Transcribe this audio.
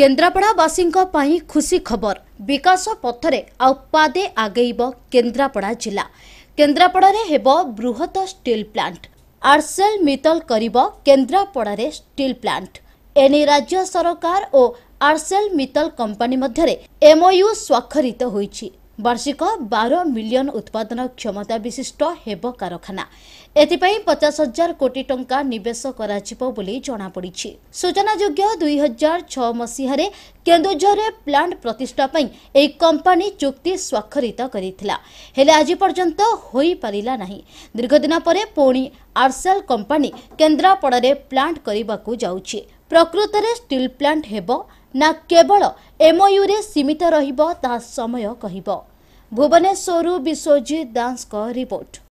କେନ୍ଦ୍ରାପଡ଼ାବାସୀଙ୍କ ପାଇଁ ଖୁସି ଖବର ବିକାଶ ପଥରେ ଆଉ ପାଦେ ଆଗେଇବ କେନ୍ଦ୍ରାପଡ଼ା ଜିଲ୍ଲା କେନ୍ଦ୍ରାପଡ଼ାରେ ହେବ ବୃହତ ଷ୍ଟିଲ୍ ପ୍ଲାଣ୍ଟ ଆର୍ସେଲ୍ ମିତଲ କରିବ କେନ୍ଦ୍ରାପଡ଼ାରେ ଷ୍ଟିଲ୍ ପ୍ଲାଣ୍ଟ ଏଣେ ରାଜ୍ୟ ସରକାର ଓ ଆର୍ସେଲ୍ ମିତଲ କମ୍ପାନୀ ମଧ୍ୟରେ ଏମ୍ଓୟୁ ସ୍ୱାକ୍ଷରିତ ହୋଇଛି ବାର୍ଷିକ ବାର ମିଲିୟନ୍ ଉତ୍ପାଦନ କ୍ଷମତା ବିଶିଷ୍ଟ ହେବ କାରଖାନା ଏଥିପାଇଁ ପଚାଶ ହଜାର କୋଟି ଟଙ୍କା ନିବେଶ କରାଯିବ ବୋଲି ଜଣାପଡ଼ିଛି ସୂଚନାଯୋଗ୍ୟ ଦୁଇହଜାର ଛଅ ମସିହାରେ କେନ୍ଦୁଝରରେ ପ୍ଲାଣ୍ଟ ପ୍ରତିଷ୍ଠା ପାଇଁ ଏହି କମ୍ପାନୀ ଚୁକ୍ତି ସ୍ୱାକ୍ଷରିତ କରିଥିଲା ହେଲେ ଆଜି ପର୍ଯ୍ୟନ୍ତ ହୋଇପାରିଲା ନାହିଁ ଦୀର୍ଘଦିନ ପରେ ପୁଣି ଆର୍ସେଲ୍ କମ୍ପାନୀ କେନ୍ଦ୍ରାପଡ଼ାରେ ପ୍ଲାଣ୍ଟ କରିବାକୁ ଯାଉଛି ପ୍ରକୃତରେ ଷ୍ଟିଲ୍ ପ୍ଲାଣ୍ଟ ହେବ ନା କେବଳ ଏମ୍ଓୟୁରେ ସୀମିତ ରହିବ ତାହା ସମୟ କହିବ ଭୁବନେଶ୍ୱରରୁ ବିଶ୍ୱଜିତ ଦାସଙ୍କ ରିପୋର୍ଟ